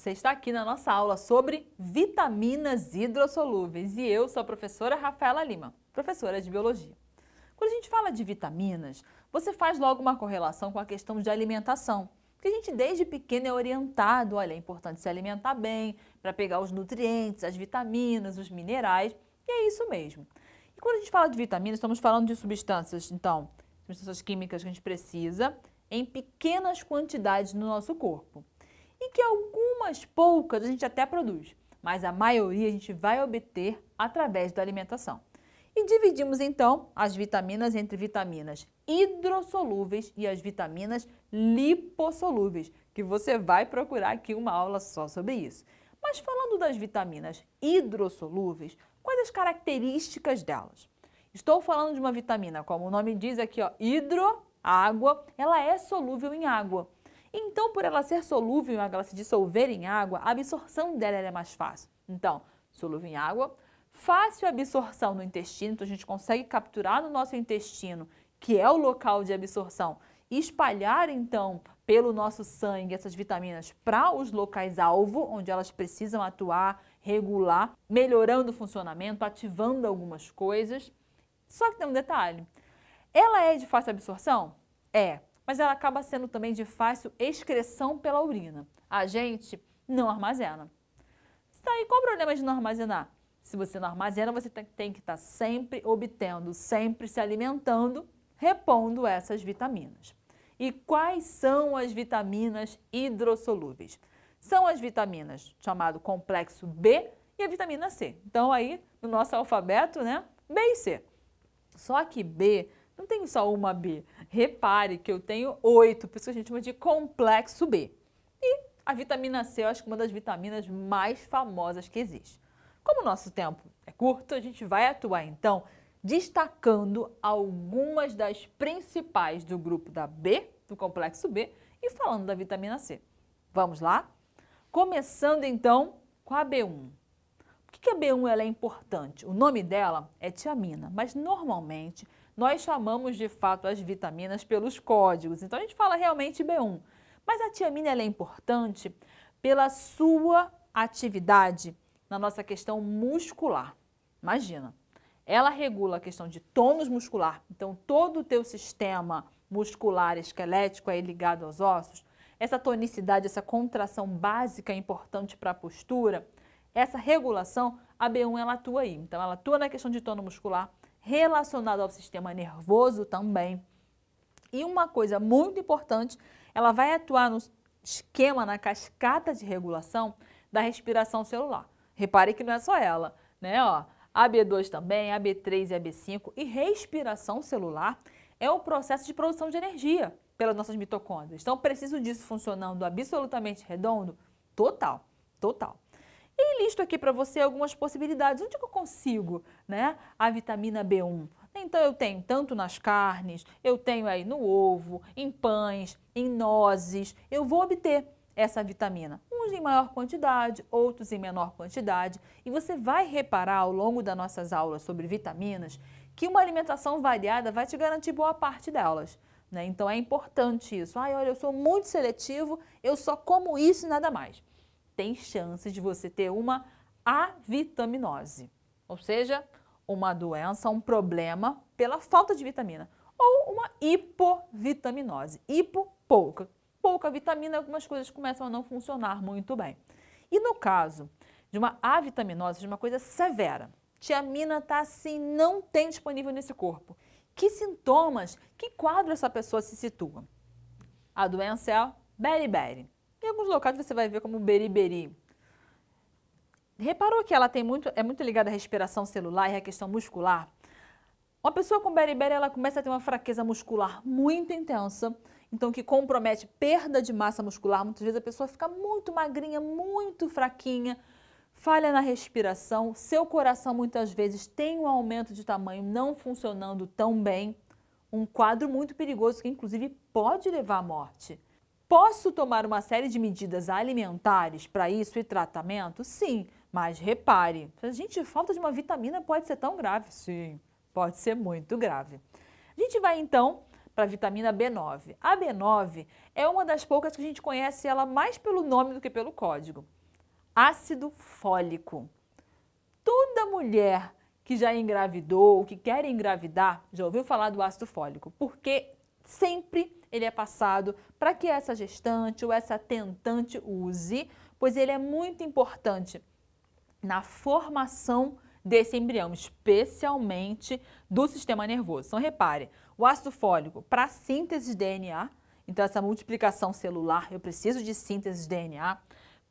Você está aqui na nossa aula sobre vitaminas hidrossolúveis e eu sou a professora Rafaela Lima, professora de biologia. Quando a gente fala de vitaminas, você faz logo uma correlação com a questão de alimentação. Porque a gente desde pequeno é orientado, olha, é importante se alimentar bem para pegar os nutrientes, as vitaminas, os minerais, e é isso mesmo. E quando a gente fala de vitaminas, estamos falando de substâncias, então, substâncias químicas que a gente precisa em pequenas quantidades no nosso corpo e que algumas poucas a gente até produz, mas a maioria a gente vai obter através da alimentação. E dividimos então as vitaminas entre vitaminas hidrossolúveis e as vitaminas lipossolúveis, que você vai procurar aqui uma aula só sobre isso. Mas falando das vitaminas hidrossolúveis, quais as características delas? Estou falando de uma vitamina, como o nome diz aqui, ó, hidro, água, ela é solúvel em água. Então, por ela ser solúvel em água, ela se dissolver em água, a absorção dela é mais fácil. Então, solúvel em água, fácil absorção no intestino, então a gente consegue capturar no nosso intestino, que é o local de absorção, e espalhar então pelo nosso sangue essas vitaminas para os locais-alvo, onde elas precisam atuar, regular, melhorando o funcionamento, ativando algumas coisas. Só que tem um detalhe: ela é de fácil absorção? É, mas ela acaba sendo também de fácil excreção pela urina. A gente não armazena. Está então, aí, qual o problema de não armazenar? Se você não armazena, você tem que estar tá sempre obtendo, sempre se alimentando, repondo essas vitaminas. E quais são as vitaminas hidrossolúveis? São as vitaminas chamado complexo B e a vitamina C. Então aí no nosso alfabeto, né, B e C. Só que B não tenho só uma B. Repare que eu tenho oito, por isso que a gente chama de complexo B. E a vitamina C, eu acho que é uma das vitaminas mais famosas que existe. Como o nosso tempo é curto, a gente vai atuar então destacando algumas das principais do grupo da B, do complexo B, e falando da vitamina C. Vamos lá? Começando então com a B1. Por que a B1 ela é importante? O nome dela é tiamina, mas normalmente nós chamamos de fato as vitaminas pelos códigos. Então a gente fala realmente B1. Mas a tiamina é importante pela sua atividade na nossa questão muscular. Imagina, ela regula a questão de tônus muscular. Então todo o teu sistema muscular esquelético aí ligado aos ossos, essa tonicidade, essa contração básica importante para a postura, essa regulação, a B1 ela atua aí. Então ela atua na questão de tônus muscular, relacionado ao sistema nervoso também. E uma coisa muito importante, ela vai atuar no esquema, na cascata de regulação da respiração celular. Repare que não é só ela, né? Ó, AB2 também, AB3 e AB5. E respiração celular é o processo de produção de energia pelas nossas mitocôndrias. Então, preciso disso funcionando absolutamente redondo? Total, total. E listo aqui para você algumas possibilidades. Onde que eu consigo né, a vitamina B1? Então eu tenho tanto nas carnes, eu tenho aí no ovo, em pães, em nozes, eu vou obter essa vitamina. Uns em maior quantidade, outros em menor quantidade. E você vai reparar ao longo das nossas aulas sobre vitaminas que uma alimentação variada vai te garantir boa parte delas. Né? Então é importante isso. Ai, olha, eu sou muito seletivo, eu só como isso e nada mais tem chance de você ter uma avitaminose, ou seja, uma doença, um problema pela falta de vitamina, ou uma hipovitaminose, hipo pouca, pouca vitamina, algumas coisas começam a não funcionar muito bem. E no caso de uma avitaminose, de uma coisa severa, tiamina está assim, não tem disponível nesse corpo. Que sintomas, que quadro essa pessoa se situa? A doença é beriberi alguns locais você vai ver como beriberi. Reparou que ela tem muito, é muito ligada à respiração celular e à questão muscular? Uma pessoa com beriberi, ela começa a ter uma fraqueza muscular muito intensa, então que compromete perda de massa muscular. Muitas vezes a pessoa fica muito magrinha, muito fraquinha, falha na respiração, seu coração muitas vezes tem um aumento de tamanho não funcionando tão bem, um quadro muito perigoso que inclusive pode levar à morte. Posso tomar uma série de medidas alimentares para isso e tratamento? Sim, mas repare, gente, falta de uma vitamina pode ser tão grave? Sim, pode ser muito grave. A gente vai então para a vitamina B9. A B9 é uma das poucas que a gente conhece ela mais pelo nome do que pelo código. Ácido fólico. Toda mulher que já engravidou, que quer engravidar, já ouviu falar do ácido fólico, porque sempre ele é passado para que essa gestante ou essa tentante use, pois ele é muito importante na formação desse embrião, especialmente do sistema nervoso. Então, repare, o ácido fólico para síntese de DNA, então essa multiplicação celular, eu preciso de síntese de DNA.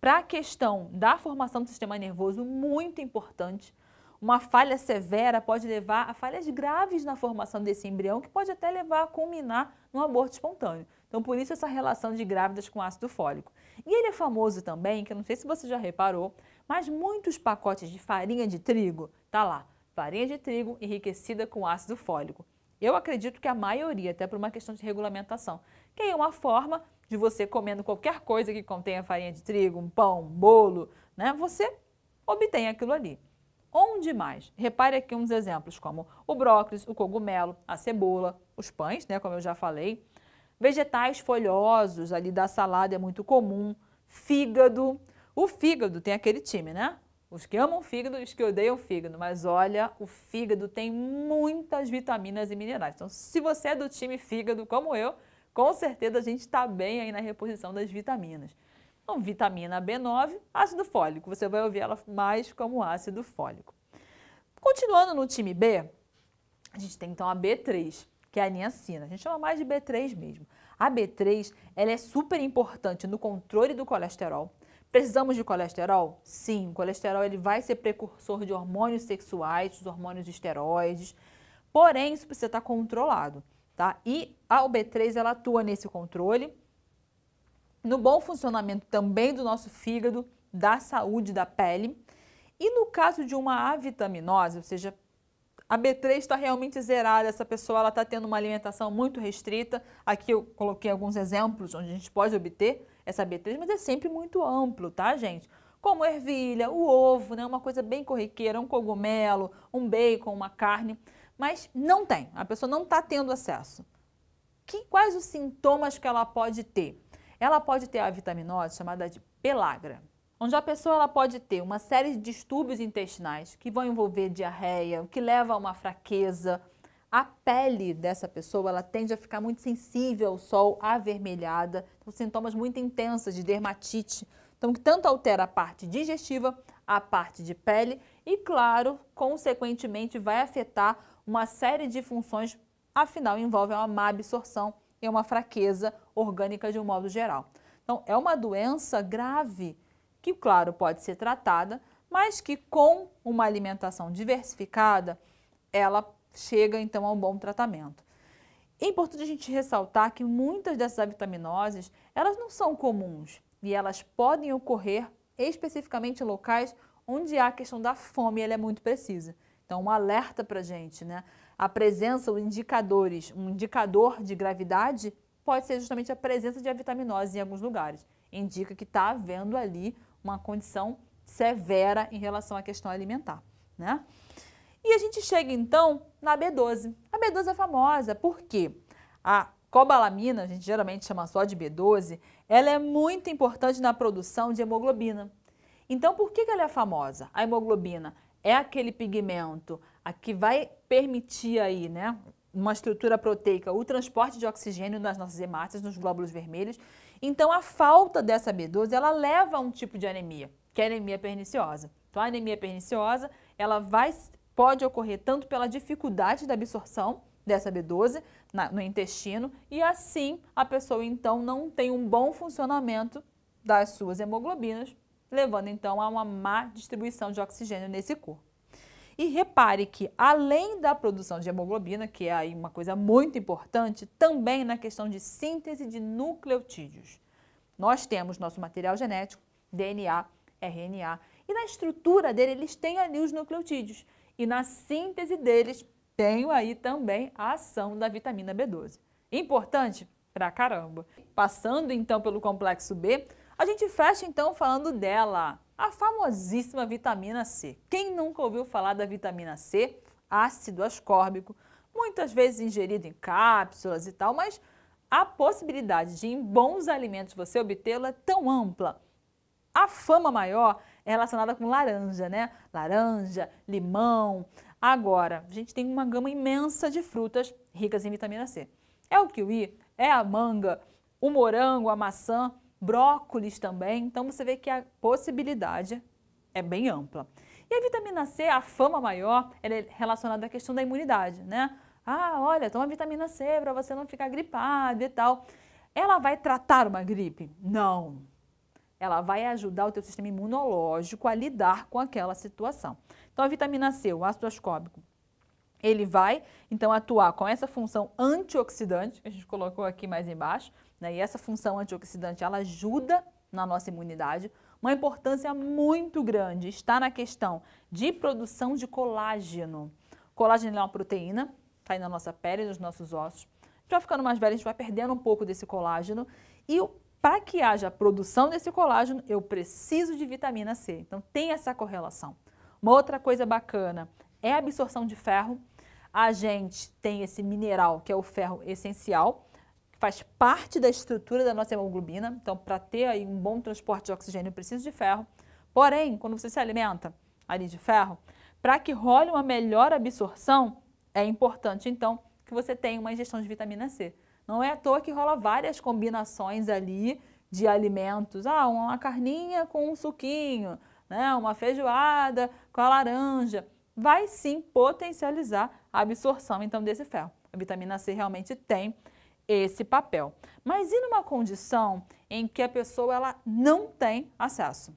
Para a questão da formação do sistema nervoso, muito importante, uma falha severa pode levar a falhas graves na formação desse embrião, que pode até levar a culminar num aborto espontâneo. Então, por isso essa relação de grávidas com ácido fólico. E ele é famoso também, que eu não sei se você já reparou, mas muitos pacotes de farinha de trigo, tá lá, farinha de trigo enriquecida com ácido fólico. Eu acredito que a maioria, até por uma questão de regulamentação, que é uma forma de você comendo qualquer coisa que contenha farinha de trigo, um pão, um bolo, né? Você obtém aquilo ali. Onde mais? Repare aqui uns exemplos, como o brócolis, o cogumelo, a cebola, os pães, né, como eu já falei, vegetais folhosos ali da salada é muito comum, fígado. O fígado tem aquele time, né? Os que amam fígado e os que odeiam fígado. Mas olha, o fígado tem muitas vitaminas e minerais. Então, se você é do time fígado, como eu, com certeza a gente está bem aí na reposição das vitaminas. Então, vitamina B9, ácido fólico. Você vai ouvir ela mais como ácido fólico. Continuando no time B, a gente tem então a B3, que é a niacina. A gente chama mais de B3 mesmo. A B3 ela é super importante no controle do colesterol. Precisamos de colesterol? Sim, o colesterol ele vai ser precursor de hormônios sexuais, os hormônios esteroides. Porém, isso precisa estar controlado, tá? E a B3 ela atua nesse controle no bom funcionamento também do nosso fígado, da saúde da pele. E no caso de uma avitaminose, ou seja, a B3 está realmente zerada, essa pessoa está tendo uma alimentação muito restrita. Aqui eu coloquei alguns exemplos onde a gente pode obter essa B3, mas é sempre muito amplo, tá, gente? Como ervilha, o ovo, né? uma coisa bem corriqueira, um cogumelo, um bacon, uma carne. Mas não tem, a pessoa não está tendo acesso. Que, quais os sintomas que ela pode ter? Ela pode ter a vitaminose chamada de pelagra, onde a pessoa ela pode ter uma série de distúrbios intestinais que vão envolver diarreia, o que leva a uma fraqueza. A pele dessa pessoa ela tende a ficar muito sensível ao sol, avermelhada, com sintomas muito intensos de dermatite. Então, que tanto altera a parte digestiva, a parte de pele e, claro, consequentemente vai afetar uma série de funções, afinal envolve uma má absorção e é uma fraqueza orgânica de um modo geral. Então, é uma doença grave que, claro, pode ser tratada, mas que com uma alimentação diversificada, ela chega então a um bom tratamento. É importante a gente ressaltar que muitas dessas avitaminoses, elas não são comuns e elas podem ocorrer especificamente em locais onde a questão da fome, ela é muito precisa. Então, um alerta para a gente, né? A presença, os indicadores, um indicador de gravidade pode ser justamente a presença de avitaminose em alguns lugares. Indica que está havendo ali uma condição severa em relação à questão alimentar, né? E a gente chega então na B12. A B12 é famosa porque a cobalamina, a gente geralmente chama só de B12, ela é muito importante na produção de hemoglobina. Então, por que ela é famosa? A hemoglobina é aquele pigmento a que vai permitir aí, né, uma estrutura proteica, o transporte de oxigênio nas nossas hemácias, nos glóbulos vermelhos. Então, a falta dessa B12, ela leva a um tipo de anemia, que é anemia perniciosa. Então, a anemia perniciosa, ela vai, pode ocorrer tanto pela dificuldade da absorção dessa B12 na, no intestino, e assim a pessoa, então, não tem um bom funcionamento das suas hemoglobinas levando então a uma má distribuição de oxigênio nesse corpo. E repare que, além da produção de hemoglobina, que é aí uma coisa muito importante, também na questão de síntese de nucleotídeos. Nós temos nosso material genético, DNA, RNA, e na estrutura dele eles têm ali os nucleotídeos. E na síntese deles tenho aí também a ação da vitamina B12. Importante pra caramba. Passando então pelo complexo B, a gente fecha então falando dela, a famosíssima vitamina C. Quem nunca ouviu falar da vitamina C? Ácido ascórbico, muitas vezes ingerido em cápsulas e tal, mas a possibilidade de em bons alimentos você obtê-la é tão ampla. A fama maior é relacionada com laranja, né? Laranja, limão. Agora, a gente tem uma gama imensa de frutas ricas em vitamina C. É o kiwi, é a manga, o morango, a maçã, brócolis também. Então você vê que a possibilidade é bem ampla. E a vitamina C, a fama maior, ela é relacionada à questão da imunidade, né? Ah, olha, toma vitamina C para você não ficar gripado e tal. Ela vai tratar uma gripe? Não. Ela vai ajudar o teu sistema imunológico a lidar com aquela situação. Então a vitamina C, o ácido ascóbico, ele vai então atuar com essa função antioxidante, que a gente colocou aqui mais embaixo, né? E essa função antioxidante, ela ajuda na nossa imunidade. Uma importância muito grande está na questão de produção de colágeno. Colágeno é uma proteína, está aí na nossa pele, nos nossos ossos. vai ficando mais velho, a gente vai perdendo um pouco desse colágeno. E para que haja produção desse colágeno, eu preciso de vitamina C. Então tem essa correlação. Uma outra coisa bacana é a absorção de ferro. A gente tem esse mineral que é o ferro essencial, faz parte da estrutura da nossa hemoglobina. Então, para ter aí um bom transporte de oxigênio, eu preciso de ferro. Porém, quando você se alimenta ali de ferro, para que role uma melhor absorção, é importante então que você tenha uma ingestão de vitamina C. Não é à toa que rola várias combinações ali de alimentos. Ah, uma carninha com um suquinho, né? uma feijoada com a laranja. Vai sim potencializar a absorção então desse ferro. A vitamina C realmente tem esse papel. Mas e numa condição em que a pessoa ela não tem acesso?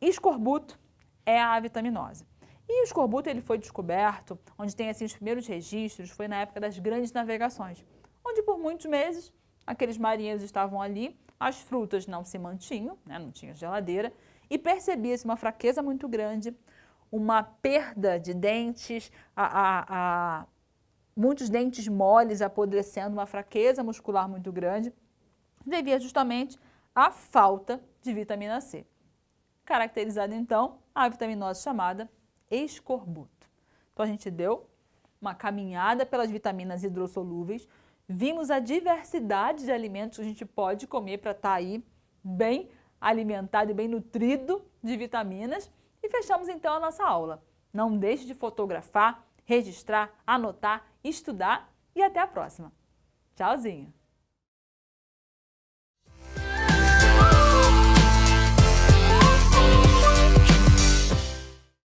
Escorbuto é a avitaminose. E o escorbuto ele foi descoberto, onde tem assim, os primeiros registros, foi na época das grandes navegações, onde por muitos meses aqueles marinheiros estavam ali, as frutas não se mantinham, né, não tinha geladeira, e percebia-se uma fraqueza muito grande, uma perda de dentes, a, a, a muitos dentes moles apodrecendo, uma fraqueza muscular muito grande, devia justamente à falta de vitamina C. Caracterizada então a vitaminosa chamada escorbuto. Então a gente deu uma caminhada pelas vitaminas hidrossolúveis, vimos a diversidade de alimentos que a gente pode comer para estar tá aí bem alimentado e bem nutrido de vitaminas e fechamos então a nossa aula. Não deixe de fotografar, registrar, anotar, estudar e até a próxima. Tchauzinho!